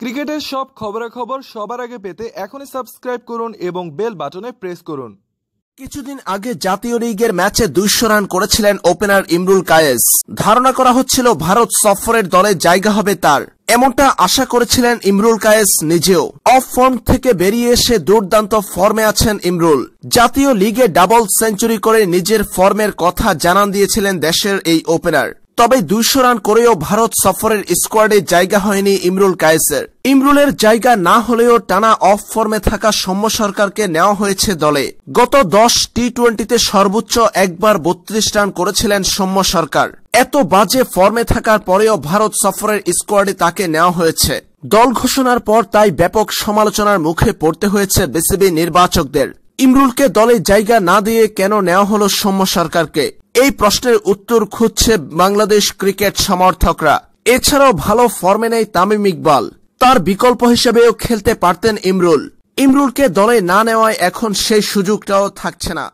ক্রিকেটের সব খবরাখবর সবার আগে পেতে এখনই সাবস্ক্রাইব করুন এবং বেল বাটনে প্রেস করুন কিছুদিন আগে জাতীয় লিগের ম্যাচে দুইশো রান করেছিলেন ওপেনার ইমরুল কায়েস ধারণা করা হচ্ছিল ভারত সফরের দলে জায়গা হবে তার এমনটা আশা করেছিলেন ইমরুল কায়েস নিজেও অফ ফর্ম থেকে বেরিয়ে এসে দুর্দান্ত ফর্মে আছেন ইমরুল জাতীয় লিগে ডাবল সেঞ্চুরি করে নিজের ফর্মের কথা জানান দিয়েছিলেন দেশের এই ওপেনার তবে দুইশো রান করেও ভারত সফরের স্কোয়াডে জায়গা হয়নি ইমরুল কায়েসের ইমরুলের জায়গা না হলেও টানা অফ ফর্মে থাকা সৌম্য সরকারকে নেওয়া হয়েছে দলে গত দশ টি টোয়েন্টিতে সর্বোচ্চ একবার বত্রিশ রান করেছিলেন সৌম্য সরকার এত বাজে ফর্মে থাকার পরেও ভারত সফরের স্কোয়াডে তাকে নেওয়া হয়েছে দল ঘোষণার পর তাই ব্যাপক সমালোচনার মুখে পড়তে হয়েছে বিসিবি নির্বাচকদের ইমরুলকে দলে জায়গা না দিয়ে কেন নেওয়া হল সৌম্য সরকারকে এই প্রশ্নের উত্তর খুঁজছে বাংলাদেশ ক্রিকেট সমর্থকরা এছাড়াও ভালো ফর্মে নেই তামিম ইকবাল তার বিকল্প হিসেবেও খেলতে পারতেন ইমরুল ইমরুলকে দলে না নেওয়ায় এখন সেই সুযোগটাও থাকছে না